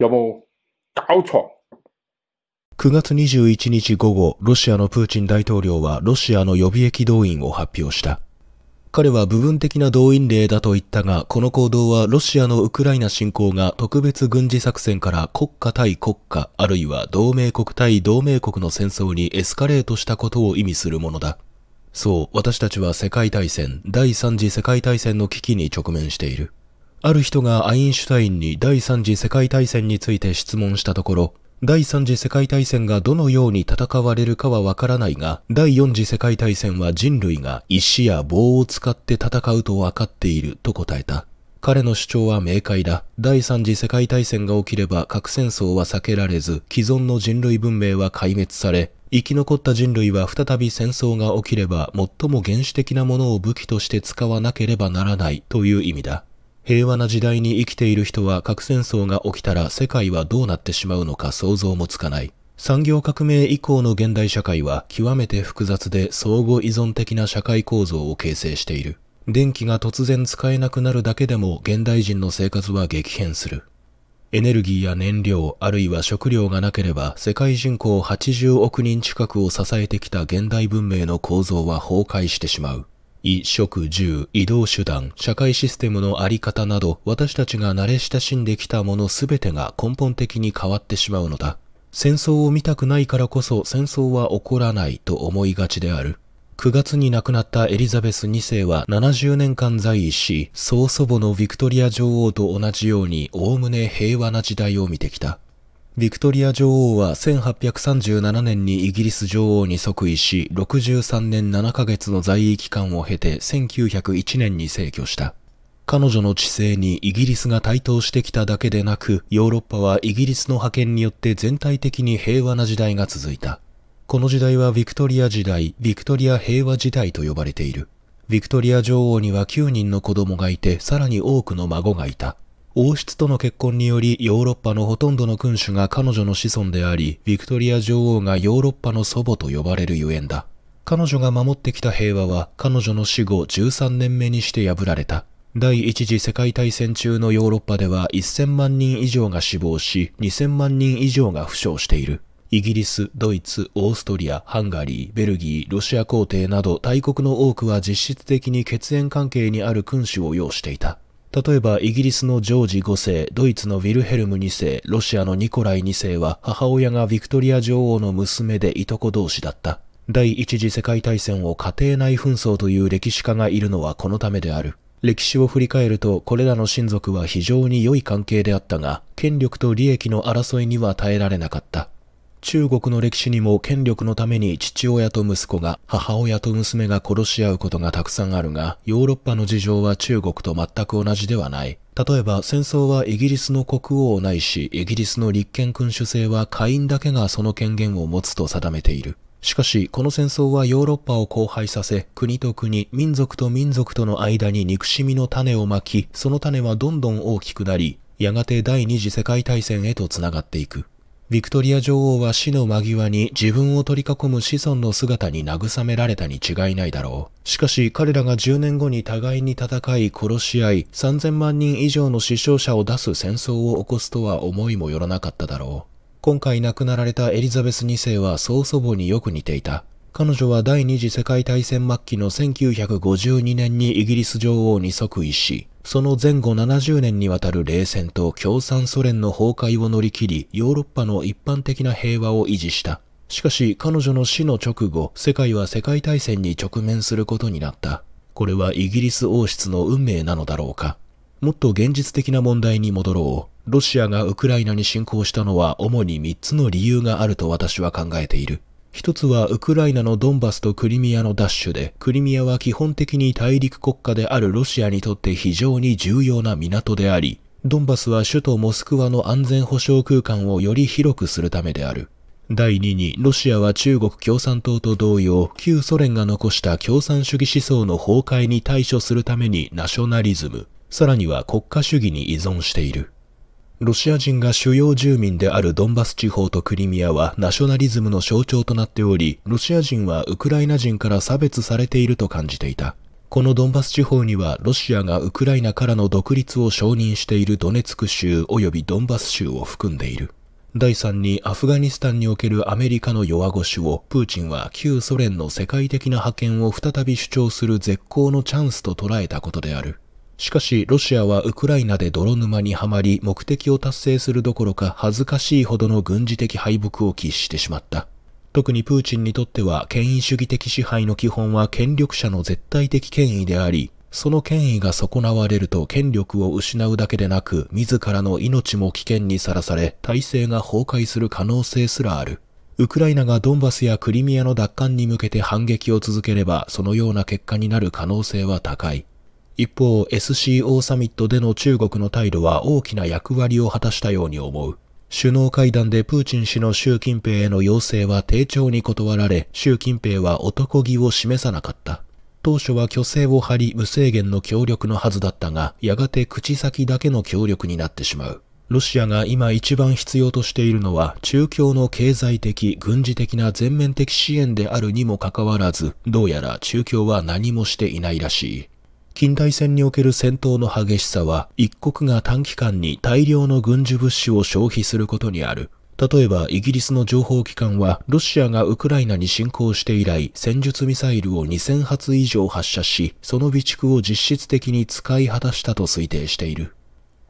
有冇搞錯？9月21日午後、ロシアのプーチン大統領はロシアの予備役動員を発表した。彼は部分的な動員令だと言ったが、この行動はロシアのウクライナ侵攻が特別軍事作戦から国家対国家、あるいは同盟国対同盟国の戦争にエスカレートしたことを意味するものだ。そう、私たちは世界大戦、第三次世界大戦の危機に直面している。ある人がアインシュタインに第三次世界大戦について質問したところ、第三次世界大戦がどのように戦われるかはわからないが、第四次世界大戦は人類が石や棒を使って戦うとわかっていると答えた。彼の主張は明快だ。第三次世界大戦が起きれば核戦争は避けられず、既存の人類文明は壊滅され、生き残った人類は再び戦争が起きれば最も原始的なものを武器として使わなければならないという意味だ。平和な時代に生きている人は核戦争が起きたら世界はどうなってしまうのか想像もつかない。産業革命以降の現代社会は極めて複雑で相互依存的な社会構造を形成している。電気が突然使えなくなるだけでも現代人の生活は激変する。エネルギーや燃料、あるいは食料がなければ世界人口80億人近くを支えてきた現代文明の構造は崩壊してしまう。衣食住、移動手段、社会システムのあり方など、私たちが慣れ親しんできたものすべてが根本的に変わってしまうのだ。戦争を見たくないからこそ戦争は起こらないと思いがちである。9月に亡くなったエリザベス2世は70年間在位し、曽祖母のヴィクトリア女王と同じように、おおむね平和な時代を見てきた。ビクトリア女王は1837年にイギリス女王に即位し、63年7ヶ月の在位期間を経て1901年に逝去した。彼女の治世にイギリスが台頭してきただけでなく、ヨーロッパはイギリスの覇権によって全体的に平和な時代が続いた。この時代はビクトリア時代、ビクトリア平和時代と呼ばれている。ビクトリア女王には9人の子供がいて、さらに多くの孫がいた。王室との結婚によりヨーロッパのほとんどの君主が彼女の子孫であり、ヴィクトリア女王がヨーロッパの祖母と呼ばれるゆえんだ。彼女が守ってきた平和は彼女の死後13年目にして破られた。第一次世界大戦中のヨーロッパでは1000万人以上が死亡し、2000万人以上が負傷している。イギリス、ドイツ、オーストリア、ハンガリー、ベルギー、ロシア皇帝など大国の多くは実質的に血縁関係にある君主を要していた。例えばイギリスのジョージ5世、ドイツのウィルヘルム2世、ロシアのニコライ2世は母親がヴィクトリア女王の娘でいとこ同士だった。第一次世界大戦を家庭内紛争という歴史家がいるのはこのためである。歴史を振り返るとこれらの親族は非常に良い関係であったが、権力と利益の争いには耐えられなかった。中国の歴史にも権力のために父親と息子が母親と娘が殺し合うことがたくさんあるが、ヨーロッパの事情は中国と全く同じではない。例えば戦争はイギリスの国王ないし、イギリスの立憲君主制は下院だけがその権限を持つと定めている。しかし、この戦争はヨーロッパを荒廃させ、国と国、民族と民族との間に憎しみの種をまき、その種はどんどん大きくなり、やがて第二次世界大戦へと繋がっていく。ヴィクトリア女王は死の間際に自分を取り囲む子孫の姿に慰められたに違いないだろう。しかし彼らが10年後に互いに戦い殺し合い3000万人以上の死傷者を出す戦争を起こすとは思いもよらなかっただろう。今回亡くなられたエリザベス2世は曽祖母によく似ていた。彼女は第二次世界大戦末期の1952年にイギリス女王に即位し、その前後70年にわたる冷戦と共産ソ連の崩壊を乗り切り、ヨーロッパの一般的な平和を維持した。しかし彼女の死の直後、世界は世界大戦に直面することになった。これはイギリス王室の運命なのだろうか。もっと現実的な問題に戻ろう。ロシアがウクライナに侵攻したのは主に3つの理由があると私は考えている。一つはウクライナのドンバスとクリミアの奪取で、クリミアは基本的に大陸国家であるロシアにとって非常に重要な港であり、ドンバスは首都モスクワの安全保障空間をより広くするためである。第二に、ロシアは中国共産党と同様、旧ソ連が残した共産主義思想の崩壊に対処するためにナショナリズム、さらには国家主義に依存している。ロシア人が主要住民であるドンバス地方とクリミアはナショナリズムの象徴となっており、ロシア人はウクライナ人から差別されていると感じていた。このドンバス地方にはロシアがウクライナからの独立を承認しているドネツク州及びドンバス州を含んでいる。第3にアフガニスタンにおけるアメリカの弱腰をプーチンは旧ソ連の世界的な覇権を再び主張する絶好のチャンスと捉えたことである。しかし、ロシアはウクライナで泥沼にはまり、目的を達成するどころか恥ずかしいほどの軍事的敗北を喫してしまった。特にプーチンにとっては、権威主義的支配の基本は権力者の絶対的権威であり、その権威が損なわれると権力を失うだけでなく、自らの命も危険にさらされ、体制が崩壊する可能性すらある。ウクライナがドンバスやクリミアの奪還に向けて反撃を続ければ、そのような結果になる可能性は高い。一方、SCO サミットでの中国の態度は大きな役割を果たしたように思う。首脳会談でプーチン氏の習近平への要請は丁重に断られ、習近平は男気を示さなかった。当初は虚勢を張り無制限の協力のはずだったが、やがて口先だけの協力になってしまう。ロシアが今一番必要としているのは、中共の経済的、軍事的な全面的支援であるにもかかわらず、どうやら中共は何もしていないらしい。近代戦における戦闘の激しさは、一国が短期間に大量の軍事物資を消費することにある。例えば、イギリスの情報機関は、ロシアがウクライナに侵攻して以来、戦術ミサイルを2000発以上発射し、その備蓄を実質的に使い果たしたと推定している。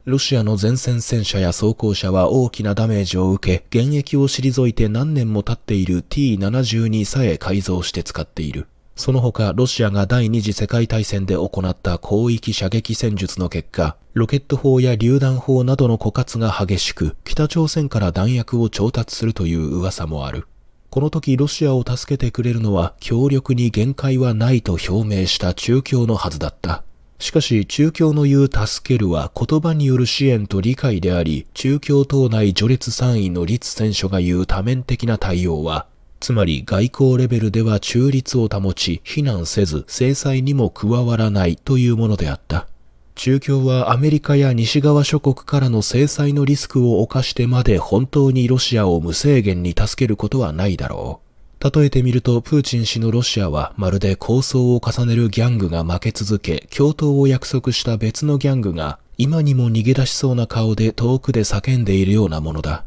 ロシアの前線戦車や装甲車は大きなダメージを受け、現役を退いて何年も経っている T72 さえ改造して使っている。その他、ロシアが第二次世界大戦で行った広域射撃戦術の結果、ロケット砲や榴弾砲などの枯渇が激しく、北朝鮮から弾薬を調達するという噂もある。この時ロシアを助けてくれるのは強力に限界はないと表明した中共のはずだった。しかし中共の言う助けるは言葉による支援と理解であり、中共党内序列3位の立選書が言う多面的な対応はつまり外交レベルでは中立を保ち、非難せず制裁にも加わらないというものであった。中共はアメリカや西側諸国からの制裁のリスクを冒してまで本当にロシアを無制限に助けることはないだろう。例えてみると、プーチン氏のロシアはまるで構想を重ねるギャングが負け続け、共闘を約束した別のギャングが今にも逃げ出しそうな顔で遠くで叫んでいるようなものだ。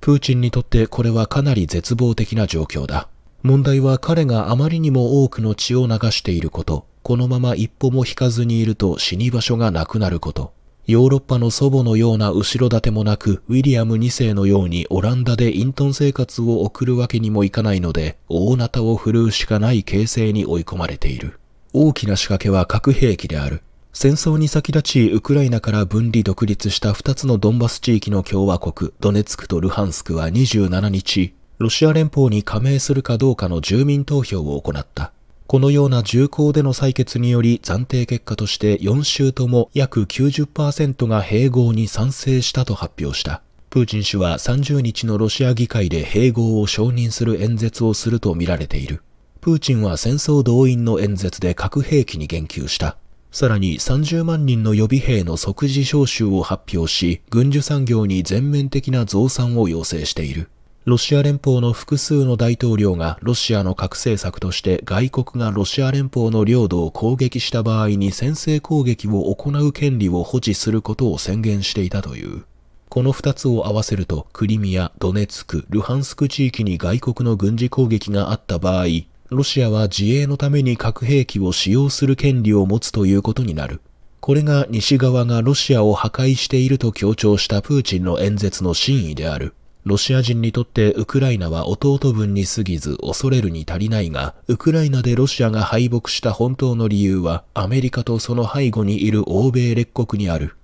プーチンにとってこれはかなり絶望的な状況だ。問題は彼があまりにも多くの血を流していること、このまま一歩も引かずにいると死に場所がなくなること。ヨーロッパの祖母のような後ろ盾もなく、ウィリアム2世のようにオランダで隠遁生活を送るわけにもいかないので、大なたを振るうしかない形勢に追い込まれている。大きな仕掛けは核兵器である。戦争に先立ち、ウクライナから分離独立した2つのドンバス地域の共和国、ドネツクとルハンスクは27日、ロシア連邦に加盟するかどうかの住民投票を行った。このような重厚での採決により、暫定結果として4州とも約90%が併合に賛成したと発表した。プーチン氏は30日のロシア議会で併合を承認する演説をするとみられている。プーチンは戦争動員の演説で核兵器に言及した。さらに30万人の予備兵の即時招集を発表し、軍需産業に全面的な増産を要請している。ロシア連邦の複数の大統領がロシアの核政策として外国がロシア連邦の領土を攻撃した場合に先制攻撃を行う権利を保持することを宣言していたという。この2つを合わせるとクリミア、ドネツク、ルハンスク地域に外国の軍事攻撃があった場合、ロシアは自衛のために核兵器を使用する権利を持つということになる。これが西側がロシアを破壊していると強調したプーチンの演説の真意である。ロシア人にとってウクライナは弟分に過ぎず恐れるに足りないが、ウクライナでロシアが敗北した本当の理由はアメリカとその背後にいる欧米列国にある。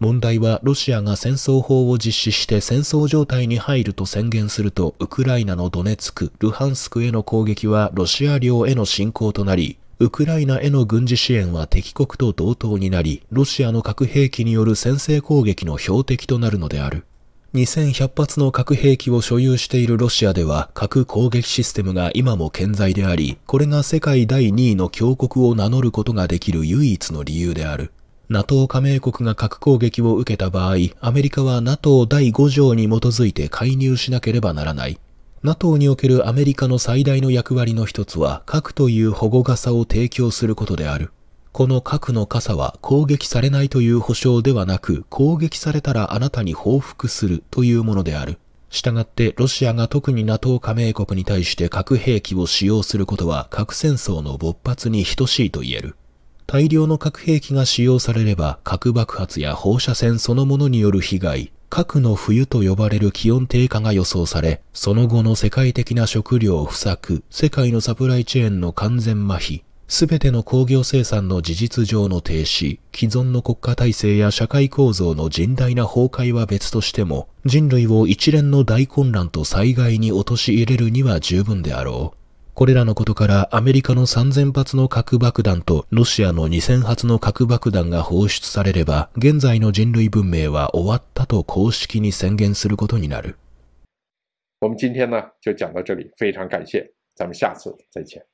問題はロシアが戦争法を実施して戦争状態に入ると宣言すると、ウクライナのドネツク、ルハンスクへの攻撃はロシア領への侵攻となり、ウクライナへの軍事支援は敵国と同等になり、ロシアの核兵器による先制攻撃の標的となるのである。2100発の核兵器を所有しているロシアでは核攻撃システムが今も健在であり、これが世界第2位の強国を名乗ることができる唯一の理由である。NATO 加盟国が核攻撃を受けた場合、アメリカは NATO 第5条に基づいて介入しなければならない。NATO におけるアメリカの最大の役割の一つは、核という保護傘を提供することである。この核の傘は攻撃されないという保証ではなく、攻撃されたらあなたに報復するというものである。したがってロシアが特に NATO 加盟国に対して核兵器を使用することは核戦争の勃発に等しいと言える。大量の核兵器が使用されれば核爆発や放射線そのものによる被害、核の冬と呼ばれる気温低下が予想され、その後の世界的な食料不作、世界のサプライチェーンの完全麻痺、すべての工業生産の事実上の停止、既存の国家体制や社会構造の甚大な崩壊は別としても、人類を一連の大混乱と災害に陥れるには十分であろう。これらのことからアメリカの3000発の核爆弾とロシアの2000発の核爆弾が放出されれば、現在の人類文明は終わったと公式に宣言することになる。我们今天呢就讲到这里，非常感谢，咱们下次再见。